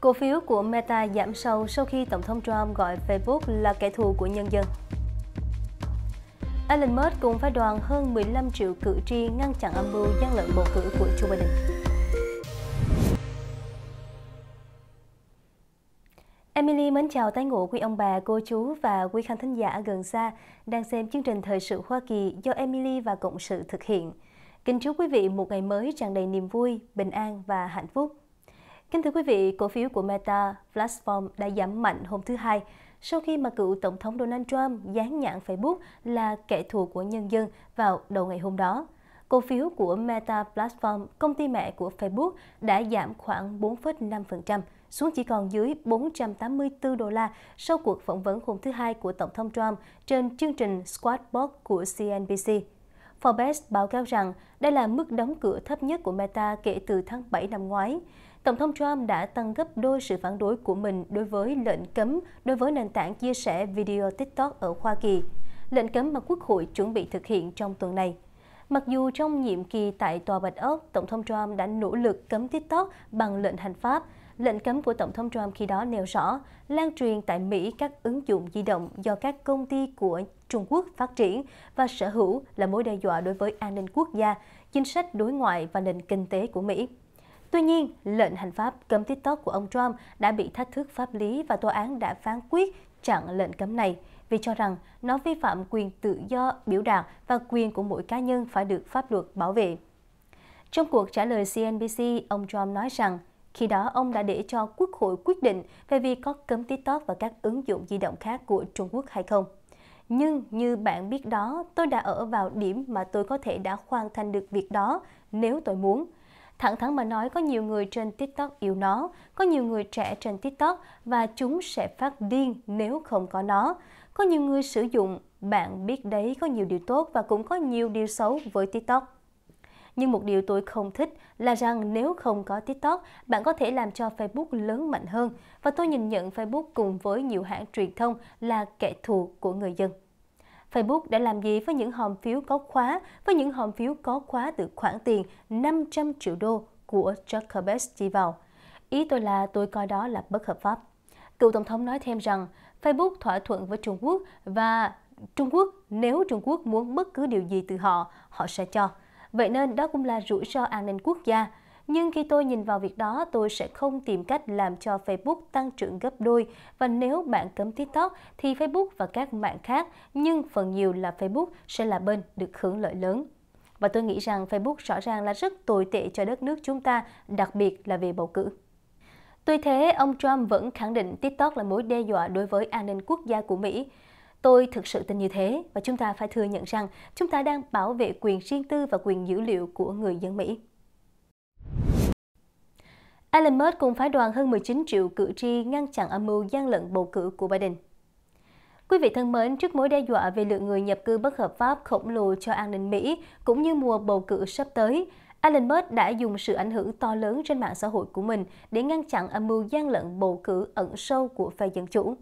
Cổ phiếu của Meta giảm sâu sau khi Tổng thống Trump gọi Facebook là kẻ thù của nhân dân. Elon Musk cùng phái đoàn hơn 15 triệu cử tri ngăn chặn âm mưu gian lận bầu cử của Joe Biden. Emily mến chào tái ngộ quý ông bà, cô chú và quý khán thính giả gần xa đang xem chương trình Thời sự Hoa Kỳ do Emily và Cộng sự thực hiện. Kính chúc quý vị một ngày mới tràn đầy niềm vui, bình an và hạnh phúc. Kính thưa quý vị, cổ phiếu của Meta Platform đã giảm mạnh hôm thứ Hai sau khi mà cựu Tổng thống Donald Trump dán nhãn Facebook là kẻ thù của nhân dân vào đầu ngày hôm đó. Cổ phiếu của Meta Platform, công ty mẹ của Facebook, đã giảm khoảng 4,5% xuống chỉ còn dưới 484 đô la sau cuộc phỏng vấn hôm thứ Hai của Tổng thống Trump trên chương trình Squawk Box của CNBC. Forbes báo cáo rằng đây là mức đóng cửa thấp nhất của Meta kể từ tháng 7 năm ngoái. Tổng thống Trump đã tăng gấp đôi sự phản đối của mình đối với lệnh cấm đối với nền tảng chia sẻ video TikTok ở Hoa Kỳ, lệnh cấm mà Quốc hội chuẩn bị thực hiện trong tuần này. Mặc dù trong nhiệm kỳ tại Tòa Bạch Ốc, Tổng thống Trump đã nỗ lực cấm TikTok bằng lệnh hành pháp, Lệnh cấm của Tổng thống Trump khi đó nêu rõ lan truyền tại Mỹ các ứng dụng di động do các công ty của Trung Quốc phát triển và sở hữu là mối đe dọa đối với an ninh quốc gia, chính sách đối ngoại và nền kinh tế của Mỹ. Tuy nhiên, lệnh hành pháp cấm TikTok của ông Trump đã bị thách thức pháp lý và tòa án đã phán quyết chặn lệnh cấm này vì cho rằng nó vi phạm quyền tự do biểu đạt và quyền của mỗi cá nhân phải được pháp luật bảo vệ. Trong cuộc trả lời CNBC, ông Trump nói rằng khi đó, ông đã để cho Quốc hội quyết định về việc có cấm TikTok và các ứng dụng di động khác của Trung Quốc hay không. Nhưng như bạn biết đó, tôi đã ở vào điểm mà tôi có thể đã hoàn thành được việc đó nếu tôi muốn. Thẳng thắn mà nói, có nhiều người trên TikTok yêu nó, có nhiều người trẻ trên TikTok và chúng sẽ phát điên nếu không có nó. Có nhiều người sử dụng, bạn biết đấy có nhiều điều tốt và cũng có nhiều điều xấu với TikTok. Nhưng một điều tôi không thích là rằng nếu không có TikTok, bạn có thể làm cho Facebook lớn mạnh hơn. Và tôi nhìn nhận Facebook cùng với nhiều hãng truyền thông là kẻ thù của người dân. Facebook đã làm gì với những hòm phiếu có khóa, với những hòm phiếu có khóa từ khoản tiền 500 triệu đô của Zuckerberg chi vào? Ý tôi là tôi coi đó là bất hợp pháp. Cựu Tổng thống nói thêm rằng Facebook thỏa thuận với Trung Quốc và Trung Quốc nếu Trung Quốc muốn bất cứ điều gì từ họ, họ sẽ cho vậy nên đó cũng là rủi ro an ninh quốc gia. Nhưng khi tôi nhìn vào việc đó, tôi sẽ không tìm cách làm cho Facebook tăng trưởng gấp đôi. Và nếu bạn cấm TikTok thì Facebook và các mạng khác, nhưng phần nhiều là Facebook sẽ là bên được hưởng lợi lớn. Và tôi nghĩ rằng Facebook rõ ràng là rất tồi tệ cho đất nước chúng ta, đặc biệt là về bầu cử. Tuy thế, ông Trump vẫn khẳng định TikTok là mối đe dọa đối với an ninh quốc gia của Mỹ. Tôi thực sự tin như thế và chúng ta phải thừa nhận rằng chúng ta đang bảo vệ quyền riêng tư và quyền dữ liệu của người dân Mỹ. Elon Musk cùng phái đoàn hơn 19 triệu cử tri ngăn chặn âm mưu gian lận bầu cử của Biden. Quý vị thân mến, trước mối đe dọa về lượng người nhập cư bất hợp pháp khổng lồ cho an ninh Mỹ cũng như mùa bầu cử sắp tới, Elon Musk đã dùng sự ảnh hưởng to lớn trên mạng xã hội của mình để ngăn chặn âm mưu gian lận bầu cử ẩn sâu của phe dân chủ.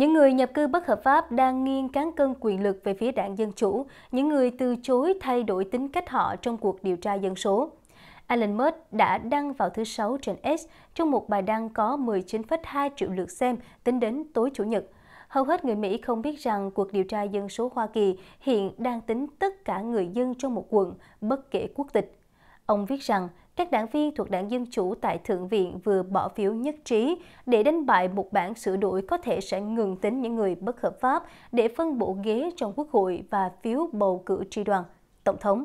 Những người nhập cư bất hợp pháp đang nghiêng cán cân quyền lực về phía đảng Dân Chủ, những người từ chối thay đổi tính cách họ trong cuộc điều tra dân số. Alan Musk đã đăng vào thứ Sáu trên X trong một bài đăng có 19,2 triệu lượt xem tính đến tối Chủ nhật. Hầu hết người Mỹ không biết rằng cuộc điều tra dân số Hoa Kỳ hiện đang tính tất cả người dân trong một quận, bất kể quốc tịch. Ông viết rằng các đảng viên thuộc đảng Dân Chủ tại Thượng viện vừa bỏ phiếu nhất trí để đánh bại một bản sửa đổi có thể sẽ ngừng tính những người bất hợp pháp để phân bổ ghế trong Quốc hội và phiếu bầu cử tri đoàn, Tổng thống.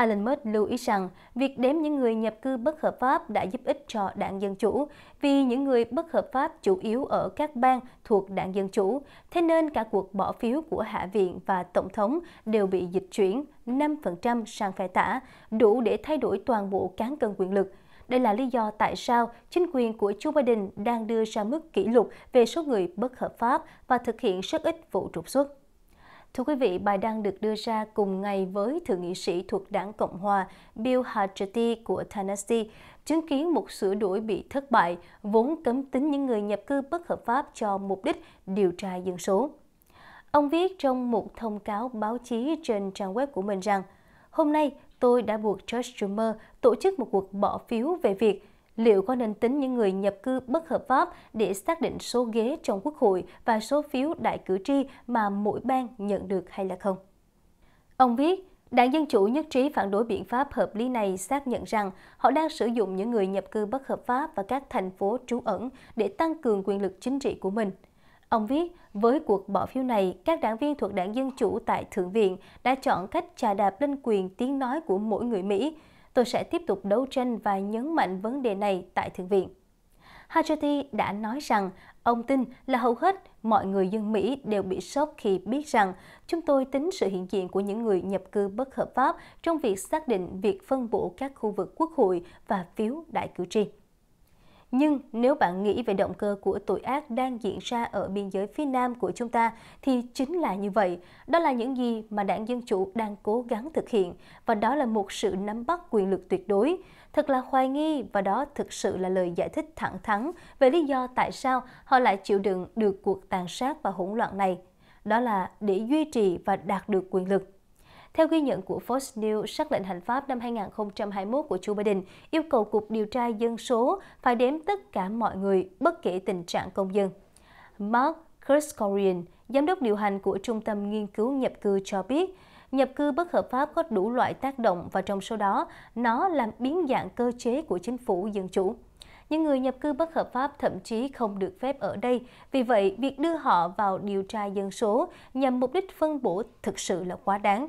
Alan Musk lưu ý rằng việc đếm những người nhập cư bất hợp pháp đã giúp ích cho đảng Dân Chủ, vì những người bất hợp pháp chủ yếu ở các bang thuộc đảng Dân Chủ, thế nên cả cuộc bỏ phiếu của Hạ viện và Tổng thống đều bị dịch chuyển 5% sang phe tả, đủ để thay đổi toàn bộ cán cân quyền lực. Đây là lý do tại sao chính quyền của Joe Biden đang đưa ra mức kỷ lục về số người bất hợp pháp và thực hiện rất ít vụ trục xuất. Thưa quý vị, bài đăng được đưa ra cùng ngày với thượng nghị sĩ thuộc đảng Cộng hòa Bill Hagerty của Tennessee, chứng kiến một sửa đổi bị thất bại, vốn cấm tính những người nhập cư bất hợp pháp cho mục đích điều tra dân số. Ông viết trong một thông cáo báo chí trên trang web của mình rằng, Hôm nay, tôi đã buộc George Schumer tổ chức một cuộc bỏ phiếu về việc Liệu có nên tính những người nhập cư bất hợp pháp để xác định số ghế trong Quốc hội và số phiếu đại cử tri mà mỗi bang nhận được hay là không? Ông viết, Đảng Dân Chủ nhất trí phản đối biện pháp hợp lý này xác nhận rằng họ đang sử dụng những người nhập cư bất hợp pháp và các thành phố trú ẩn để tăng cường quyền lực chính trị của mình. Ông viết, với cuộc bỏ phiếu này, các đảng viên thuộc đảng Dân Chủ tại Thượng viện đã chọn cách trà đạp lên quyền tiếng nói của mỗi người Mỹ, tôi sẽ tiếp tục đấu tranh và nhấn mạnh vấn đề này tại Thượng viện. Hajati đã nói rằng ông tin là hầu hết mọi người dân Mỹ đều bị sốc khi biết rằng chúng tôi tính sự hiện diện của những người nhập cư bất hợp pháp trong việc xác định việc phân bổ các khu vực quốc hội và phiếu đại cử tri. Nhưng nếu bạn nghĩ về động cơ của tội ác đang diễn ra ở biên giới phía Nam của chúng ta thì chính là như vậy. Đó là những gì mà đảng Dân Chủ đang cố gắng thực hiện và đó là một sự nắm bắt quyền lực tuyệt đối. Thật là hoài nghi và đó thực sự là lời giải thích thẳng thắn về lý do tại sao họ lại chịu đựng được cuộc tàn sát và hỗn loạn này. Đó là để duy trì và đạt được quyền lực. Theo ghi nhận của Fox News, sắc lệnh hành pháp năm 2021 của Joe Biden yêu cầu Cục Điều tra Dân số phải đếm tất cả mọi người, bất kể tình trạng công dân. Mark Kerskorian, giám đốc điều hành của Trung tâm Nghiên cứu Nhập cư cho biết, nhập cư bất hợp pháp có đủ loại tác động và trong số đó, nó làm biến dạng cơ chế của chính phủ dân chủ. Những người nhập cư bất hợp pháp thậm chí không được phép ở đây, vì vậy việc đưa họ vào điều tra dân số nhằm mục đích phân bổ thực sự là quá đáng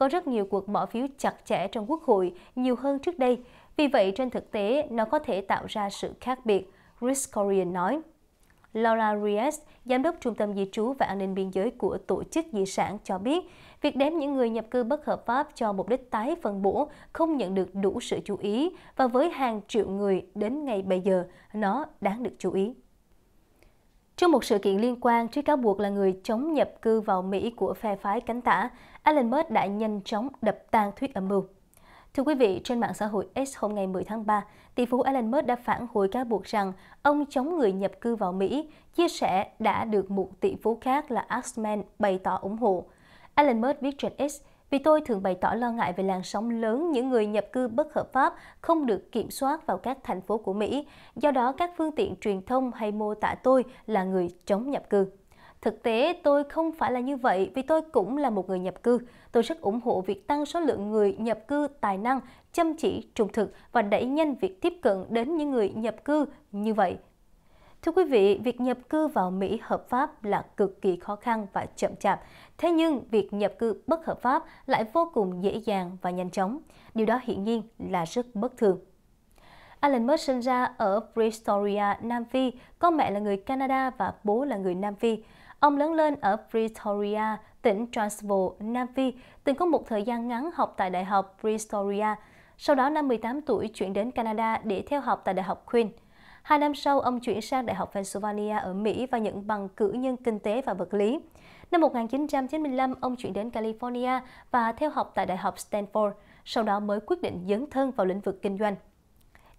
có rất nhiều cuộc bỏ phiếu chặt chẽ trong Quốc hội, nhiều hơn trước đây. Vì vậy, trên thực tế, nó có thể tạo ra sự khác biệt, Chris Corian nói. Laura Ries, Giám đốc Trung tâm Di trú và An ninh Biên giới của Tổ chức Di sản cho biết, việc đếm những người nhập cư bất hợp pháp cho mục đích tái phân bổ không nhận được đủ sự chú ý và với hàng triệu người đến ngày bây giờ, nó đáng được chú ý. Trong một sự kiện liên quan, trước cáo buộc là người chống nhập cư vào Mỹ của phe phái cánh tả, Alan Musk đã nhanh chóng đập tan thuyết âm mưu. Thưa quý vị, trên mạng xã hội X hôm ngày 10 tháng 3, tỷ phú alan Musk đã phản hồi cáo buộc rằng ông chống người nhập cư vào Mỹ, chia sẻ đã được một tỷ phú khác là Axman bày tỏ ủng hộ. alan Musk viết trên X, vì tôi thường bày tỏ lo ngại về làn sóng lớn những người nhập cư bất hợp pháp không được kiểm soát vào các thành phố của Mỹ, do đó các phương tiện truyền thông hay mô tả tôi là người chống nhập cư. Thực tế, tôi không phải là như vậy vì tôi cũng là một người nhập cư. Tôi rất ủng hộ việc tăng số lượng người nhập cư tài năng, chăm chỉ, trung thực và đẩy nhanh việc tiếp cận đến những người nhập cư như vậy Thưa quý vị, việc nhập cư vào Mỹ hợp pháp là cực kỳ khó khăn và chậm chạp. Thế nhưng, việc nhập cư bất hợp pháp lại vô cùng dễ dàng và nhanh chóng. Điều đó hiển nhiên là rất bất thường. Alan Musk sinh ra ở Pretoria, Nam Phi, có mẹ là người Canada và bố là người Nam Phi. Ông lớn lên ở Pretoria, tỉnh Transvaal, Nam Phi, từng có một thời gian ngắn học tại Đại học Pretoria. Sau đó năm 18 tuổi chuyển đến Canada để theo học tại Đại học Queen. Hai năm sau, ông chuyển sang Đại học Pennsylvania ở Mỹ và nhận bằng cử nhân kinh tế và vật lý. Năm 1995, ông chuyển đến California và theo học tại Đại học Stanford, sau đó mới quyết định dấn thân vào lĩnh vực kinh doanh.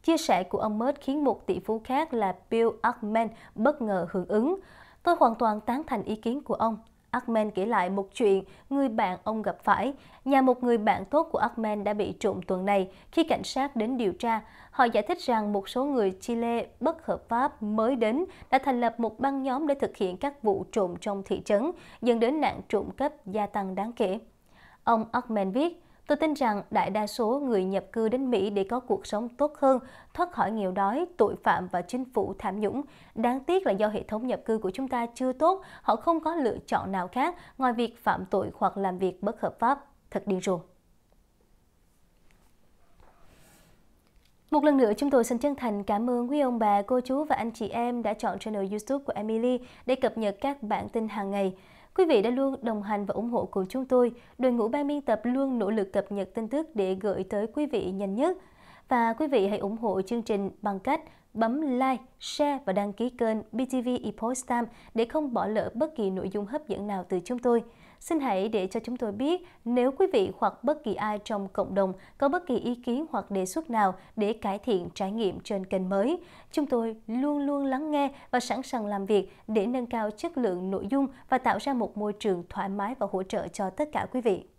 Chia sẻ của ông Musk khiến một tỷ phú khác là Bill Ackman bất ngờ hưởng ứng. Tôi hoàn toàn tán thành ý kiến của ông, Ahmed kể lại một chuyện người bạn ông gặp phải. Nhà một người bạn tốt của Ahmed đã bị trộm tuần này. Khi cảnh sát đến điều tra, họ giải thích rằng một số người Chile bất hợp pháp mới đến đã thành lập một băng nhóm để thực hiện các vụ trộm trong thị trấn, dẫn đến nạn trộm cắp gia tăng đáng kể. Ông Ahmed viết, Tôi tin rằng đại đa số người nhập cư đến Mỹ để có cuộc sống tốt hơn, thoát khỏi nghèo đói, tội phạm và chính phủ tham nhũng. Đáng tiếc là do hệ thống nhập cư của chúng ta chưa tốt, họ không có lựa chọn nào khác ngoài việc phạm tội hoặc làm việc bất hợp pháp. Thật điên rồ. Một lần nữa, chúng tôi xin chân thành cảm ơn quý ông bà, cô chú và anh chị em đã chọn channel YouTube của Emily để cập nhật các bản tin hàng ngày. Quý vị đã luôn đồng hành và ủng hộ cùng chúng tôi. Đội ngũ ban biên tập luôn nỗ lực cập nhật tin tức để gửi tới quý vị nhanh nhất. Và quý vị hãy ủng hộ chương trình bằng cách bấm like, share và đăng ký kênh BTV Epoch Time để không bỏ lỡ bất kỳ nội dung hấp dẫn nào từ chúng tôi. Xin hãy để cho chúng tôi biết nếu quý vị hoặc bất kỳ ai trong cộng đồng có bất kỳ ý kiến hoặc đề xuất nào để cải thiện trải nghiệm trên kênh mới. Chúng tôi luôn luôn lắng nghe và sẵn sàng làm việc để nâng cao chất lượng nội dung và tạo ra một môi trường thoải mái và hỗ trợ cho tất cả quý vị.